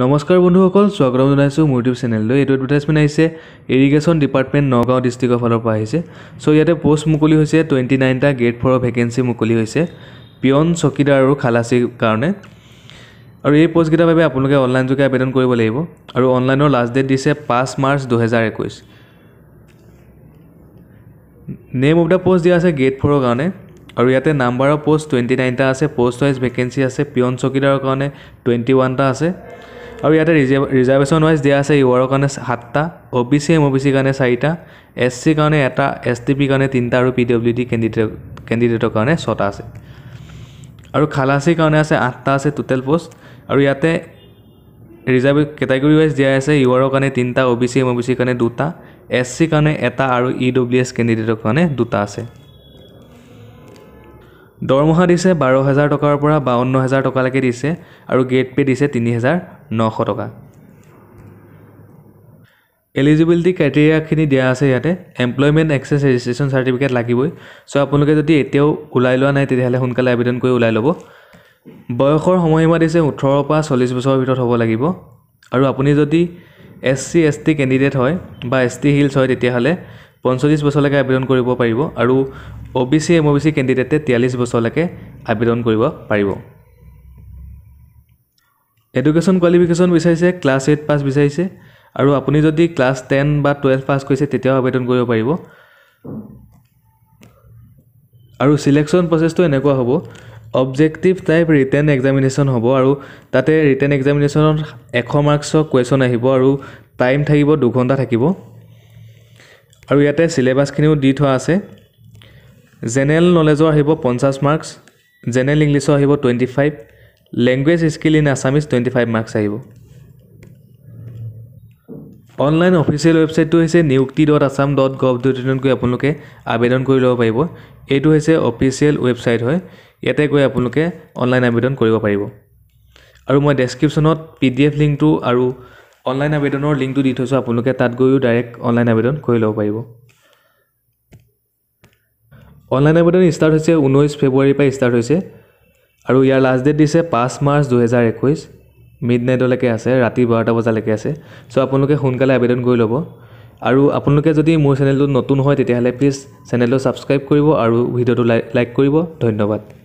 নমস্কাৰ বন্ধুসকল স্বাগতম জনাইছোঁ মোৰ ইউটিউব চেনেললৈ এইটো এডভাৰটাইজমেণ্ট আহিছে ইৰিগেশ্যন ডিপাৰ্টমেণ্ট নগাঁও ডিষ্ট্ৰিক্টৰ ফালৰ পৰা আহিছে চ' ইয়াতে প'ষ্ট মুকলি হৈছে টুৱেণ্টি নাইনটা গেট ফ'ৰৰ ভেকেঞ্চি মুকলি হৈছে পিয়ন চকীদাৰ আৰু খালাচীৰ কাৰণে আৰু এই প'ষ্টকেইটাৰ বাবে আপোনালোকে অনলাইনযোগে আবেদন কৰিব লাগিব আৰু অনলাইনৰ লাষ্ট ডেট দিছে পাঁচ মাৰ্চ দুহেজাৰ একৈছ নেম অফ দ্য প'ষ্ট দিয়া আছে গেট ফ'ৰৰ কাৰণে আৰু ইয়াতে নাম্বাৰৰ প'ষ্ট টুৱেণ্টি নাইনটা আছে প'ষ্ট ৱাইজ ভেকেঞ্চি আছে পিয়ন চকীদাৰৰ কাৰণে টুৱেণ্টি ওৱানটা আছে আৰু ইয়াতে ৰিজাৰ্ভ ৰিজাৰ্ভেশ্যন ৱাইজ দিয়া আছে ইউৱাৰৰ কাৰণে সাতটা O B C M O' B চিৰ কাৰণে চাৰিটা এছ চিৰ কাৰণে এটা এছ টি পিৰ কাৰণে তিনিটা আৰু পি ডব্লিউ ডি কেণ্ডিডেট কেণ্ডিডেটৰ কাৰণে ছটা আছে আৰু খালাচিৰ কাৰণে আছে আঠটা আছে টোটেল পষ্ট আৰু ইয়াতে ৰিজাৰ্ভ কেটাগৰি ৱাইজ দিয়া আছে ইউৱাৰৰ কাৰণে তিনিটা O' B C M O' B চিৰ কাৰণে দুটা এছ চিৰ কাৰণে এটা আৰু ই ডব্লিউ এছ কেণ্ডিডেটৰ কাৰণে দুটা আছে দৰমহা দিছে বাৰ হাজাৰ টকাৰ পৰা বাৱন্ন হাজাৰ টকালৈকে দিছে আৰু গেট পে' দিছে তিনি হাজাৰ নশ টকা এলিজিবিলিটি ক্ৰাইটেৰিয়াখিনি দিয়া আছে ইয়াতে এমপ্লয়মেণ্ট এক্সেছ ৰেজিষ্ট্ৰেশ্যন চাৰ্টিফিকেট লাগিবই চ' আপোনালোকে যদি এতিয়াও ওলাই লোৱা নাই তেতিয়াহ'লে সোনকালে আবেদন কৰি ওলাই ল'ব বয়সৰ সময়সীমা দিছে ওঠৰৰ পৰা চল্লিছ বছৰৰ ভিতৰত হ'ব লাগিব আৰু আপুনি যদি S C S T candidate হয় বা এছ টি হিলছ হয় তেতিয়াহ'লে পঞ্চল্লিছ বছৰলৈকে আবেদন কৰিব পাৰিব আৰু O B C M O' B C কেণ্ডিডেটে তিয়াল্লিছ বছৰলৈকে আবেদন কৰিব পাৰিব এডুকেশ্যন কোৱালিফিকেশ্যন বিচাৰিছে ক্লাছ এইট পাছ বিচাৰিছে আৰু আপুনি যদি ক্লাছ টেন বা টুৱেলভ পাছ কৰিছে তেতিয়াও আবেদন কৰিব পাৰিব আৰু ছিলেকশ্যন প্ৰচেছটো এনেকুৱা হ'ব অবজেক্টিভ টাইপ ৰিটেন এক্সামিনেশ্যন হ'ব আৰু তাতে ৰিটেন এক্সামিনেশ্যনত এশ মাৰ্কছৰ কুৱেশ্যন আহিব আৰু টাইম থাকিব দুঘণ্টা থাকিব আৰু ইয়াতে চিলেবাছখিনিও দি থোৱা আছে জেনেৰেল নলেজৰ আহিব পঞ্চাছ মাৰ্কছ জেনেৰেল ইংলিছৰ আহিব twenty five language skill in Assamese twenty five marks আহিব অনলাইন অফিচিয়েল ৱেবছাইটটো হৈছে Niyukti dot Assam dot gov dot ইনত গৈ আপোনালোকে আবেদন কৰি ল'ব পাৰিব এইটো হৈছে অফিচিয়েল ৱেবছাইট হয় ইয়াতে গৈ আপোনালোকে অনলাইন আবেদন কৰিব পাৰিব আৰু মই ডেছক্ৰিপশ্যনত পি ডি এফ লিংকটো আৰু অনলাইন আবেদনৰ লিংকটো দি থৈছোঁ আপোনালোকে তাত গৈও ডাইৰেক্ট অনলাইন আবেদন কৰি ল'ব পাৰিব অনলাইন আবেদন ষ্টাৰ্ট হৈছে ঊনৈছ ফেব্ৰুৱাৰীৰ পৰা ষ্টাৰ্ট হৈছে আৰু ইয়াৰ লাষ্ট ডেট দিছে পাঁচ মাৰ্চ দুহেজাৰ একৈছ মিড নাইটলৈকে আছে ৰাতি বাৰটা বজালৈকে আছে চ' আপোনালোকে সোনকালে আবেদন কৰি ল'ব আৰু আপোনালোকে যদি মোৰ চেনেলটো নতুন হয় তেতিয়াহ'লে প্লিজ চেনেলটো ছাবস্ক্ৰাইব কৰিব আৰু ভিডিঅ'টো লাইক লাইক কৰিব ধন্যবাদ